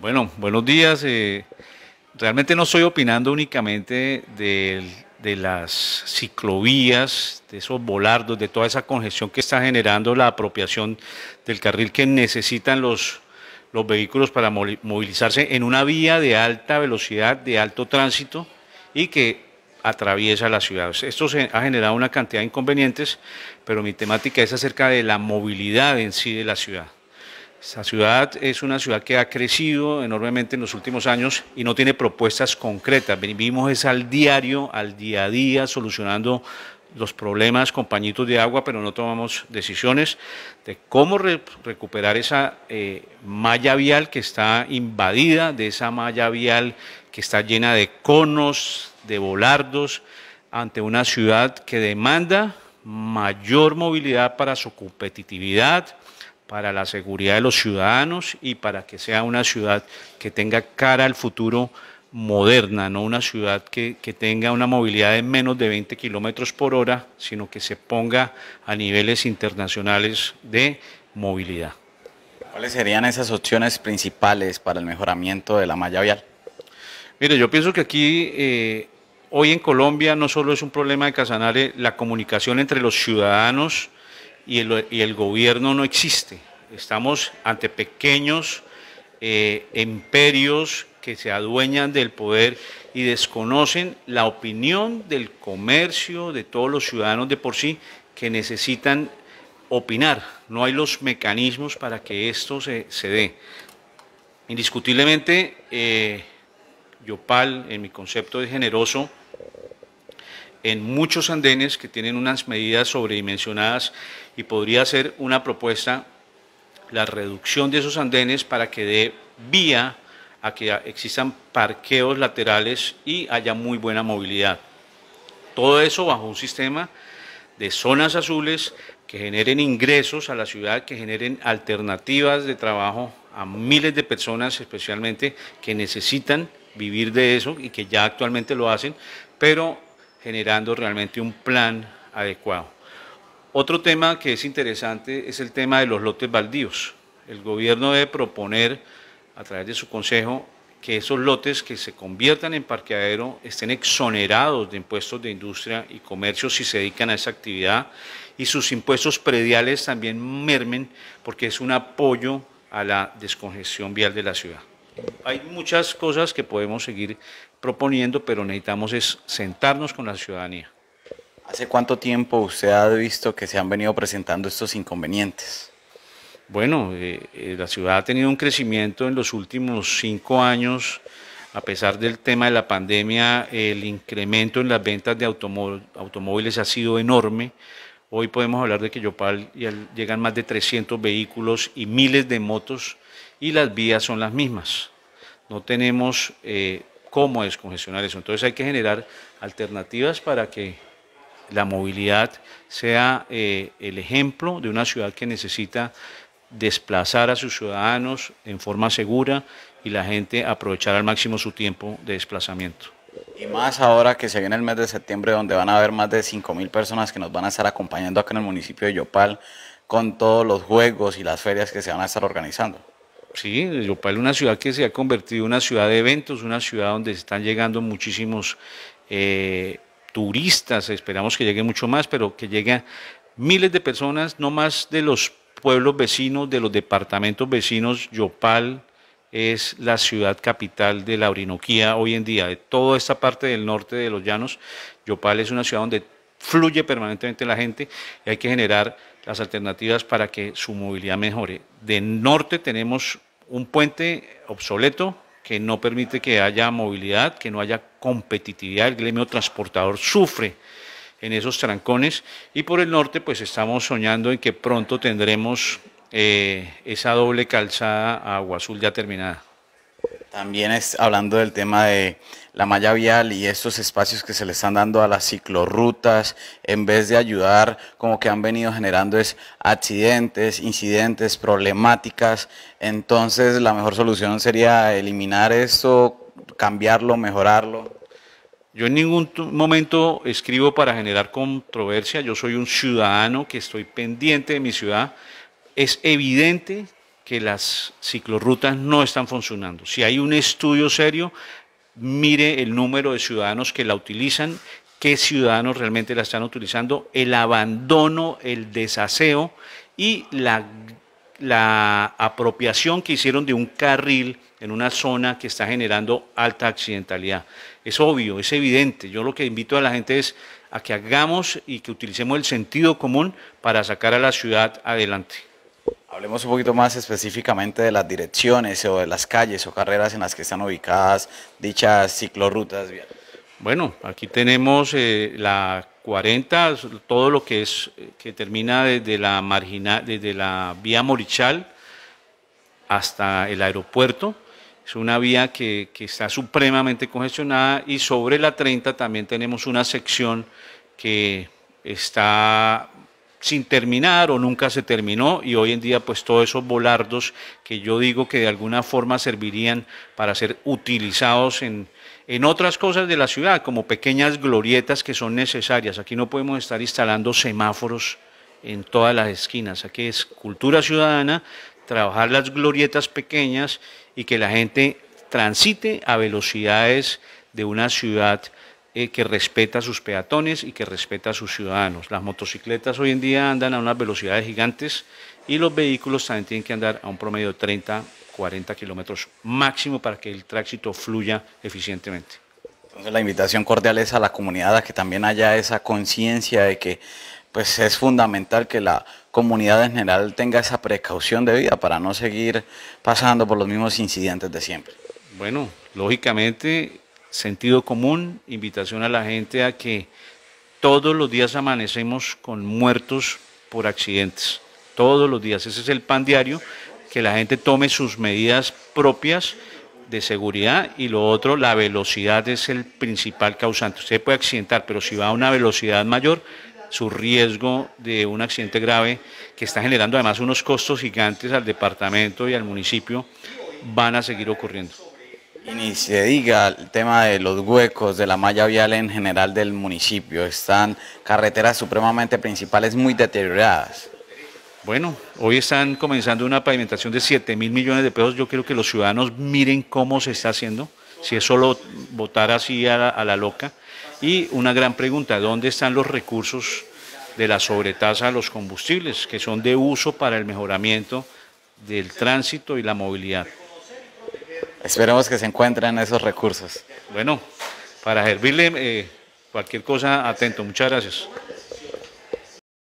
Bueno, buenos días. Eh, realmente no estoy opinando únicamente de, las ciclovías, de esos volardos, de toda esa congestión que está generando la apropiación del carril que necesitan los, los vehículos para movilizarse en una vía de alta velocidad, de alto tránsito y que atraviesa la ciudad. Esto ha generado una cantidad de inconvenientes, pero mi temática es acerca de la movilidad en sí de la ciudad. Esta ciudad es una ciudad que ha crecido enormemente en los últimos años y no tiene propuestas concretas. Vivimos es al diario, al día a día, solucionando los problemas con pañitos de agua, pero no tomamos decisiones de cómo recuperar esa eh, malla vial que está invadida, de esa malla vial que está llena de conos, de volardos, ante una ciudad que demanda mayor movilidad para su competitividad, para la seguridad de los ciudadanos y para que sea una ciudad que tenga cara al futuro moderna, no una ciudad que, tenga una movilidad de menos de 20 kilómetros por hora, sino que se ponga a niveles internacionales de movilidad. ¿Cuáles serían esas opciones principales para el mejoramiento de la malla vial? Mire, yo pienso que aquí eh, hoy en Colombia no solo es un problema de Casanare, la comunicación entre los ciudadanos y el gobierno no existe. Estamos ante pequeños imperios eh, que se adueñan del poder y desconocen la opinión del comercio, de todos los ciudadanos de por sí, que necesitan opinar. No hay los mecanismos para que esto se, dé. Indiscutiblemente, eh, Yopal, en mi concepto de generoso, en muchos andenes que tienen unas medidas sobredimensionadas y podría ser una propuesta la reducción de esos andenes para que dé vía a que existan parqueos laterales y haya muy buena movilidad. Todo eso bajo un sistema de zonas azules que generen ingresos a la ciudad, que generen alternativas de trabajo a miles de personas especialmente que necesitan vivir de eso y que ya actualmente lo hacen, pero generando realmente un plan adecuado. Otro tema que es interesante es el tema de los lotes baldíos. El gobierno debe proponer a través de su consejo que esos lotes que se conviertan en parqueadero estén exonerados de impuestos de industria y comercio si se dedican a esa actividad y sus impuestos prediales también mermen porque es un apoyo a la descongestión vial de la ciudad. Hay muchas cosas que podemos seguir proponiendo, pero necesitamos es sentarnos con la ciudadanía. ¿Hace cuánto tiempo usted ha visto que se han venido presentando estos inconvenientes? Bueno, eh, eh, la ciudad ha tenido un crecimiento en los últimos cinco años. A pesar del tema de la pandemia, el incremento en las ventas de automóviles ha sido enorme. Hoy podemos hablar de que Yopal llegan más de 300 vehículos y miles de motos y las vías son las mismas. No tenemos eh, cómo descongestionar eso. Entonces hay que generar alternativas para que la movilidad sea eh, el ejemplo de una ciudad que necesita desplazar a sus ciudadanos en forma segura y la gente aprovechar al máximo su tiempo de desplazamiento. Y más ahora que se viene el mes de septiembre donde van a haber más de 5.000 personas que nos van a estar acompañando acá en el municipio de Yopal con todos los juegos y las ferias que se van a estar organizando. Sí, Yopal es una ciudad que se ha convertido en una ciudad de eventos, una ciudad donde están llegando muchísimos eh, turistas, esperamos que llegue mucho más, pero que lleguen miles de personas, no más de los pueblos vecinos, de los departamentos vecinos, Yopal es la ciudad capital de la Orinoquía hoy en día, de toda esta parte del norte de los llanos. Yopal es una ciudad donde fluye permanentemente la gente y hay que generar las alternativas para que su movilidad mejore. De norte tenemos un puente obsoleto, que no permite que haya movilidad, que no haya competitividad, el gremio transportador sufre en esos trancones y por el norte pues estamos soñando en que pronto tendremos eh, esa doble calzada a agua azul ya terminada. También es hablando del tema de la malla vial y estos espacios que se le están dando a las ciclorrutas, en vez de ayudar, como que han venido generando es accidentes, incidentes, problemáticas. Entonces la mejor solución sería eliminar esto, cambiarlo, mejorarlo. Yo en ningún momento escribo para generar controversia, yo soy un ciudadano que estoy pendiente de mi ciudad. Es evidente que las ciclorrutas no están funcionando. Si hay un estudio serio, mire el número de ciudadanos que la utilizan, qué ciudadanos realmente la están utilizando, el abandono, el desaseo y la, la apropiación que hicieron de un carril en una zona que está generando alta accidentalidad. Es obvio, es evidente. Yo lo que invito a la gente es a que hagamos y que utilicemos el sentido común para sacar a la ciudad adelante. Hablemos un poquito más específicamente de las direcciones o de las calles o carreras en las que están ubicadas dichas ciclorrutas Bueno, aquí tenemos eh, la 40, todo lo que es eh, que termina desde la desde la vía Morichal hasta el aeropuerto. Es una vía que está supremamente congestionada y sobre la 30 también tenemos una sección que está sin terminar o nunca se terminó y hoy en día pues todos esos volardos que yo digo que de alguna forma servirían para ser utilizados en, en otras cosas de la ciudad, como pequeñas glorietas que son necesarias. Aquí no podemos estar instalando semáforos en todas las esquinas. Aquí es cultura ciudadana, trabajar las glorietas pequeñas y que la gente transite a velocidades de una ciudad eh, que respeta a sus peatones y que respeta a sus ciudadanos. Las motocicletas hoy en día andan a unas velocidades gigantes y los vehículos también tienen que andar a un promedio de 30, 40 kilómetros máximo para que el tránsito fluya eficientemente. Entonces la invitación cordial es a la comunidad a que también haya esa conciencia de que pues es fundamental que la comunidad en general tenga esa precaución de vida para no seguir pasando por los mismos incidentes de siempre. Bueno, lógicamente sentido común, invitación a la gente a que todos los días amanecemos con muertos por accidentes. Todos los días. Ese es el pan diario, que la gente tome sus medidas propias de seguridad y lo otro, la velocidad es el principal causante. Usted puede accidentar, pero si va a una velocidad mayor, su riesgo de un accidente grave, que está generando además unos costos gigantes al departamento y al municipio, van a seguir ocurriendo. Y se diga el tema de los huecos de la malla vial en general del municipio. Están carreteras supremamente principales muy deterioradas. Bueno, hoy están comenzando una pavimentación de 7 mil millones de pesos. Yo quiero que los ciudadanos miren cómo se está haciendo, si es solo votar así a la, a la loca. Y una gran pregunta, ¿dónde están los recursos de la sobretasa a los combustibles, que son de uso para el mejoramiento del tránsito y la movilidad? Esperemos que se encuentren esos recursos. Bueno, para servirle eh, cualquier cosa, atento. Muchas gracias.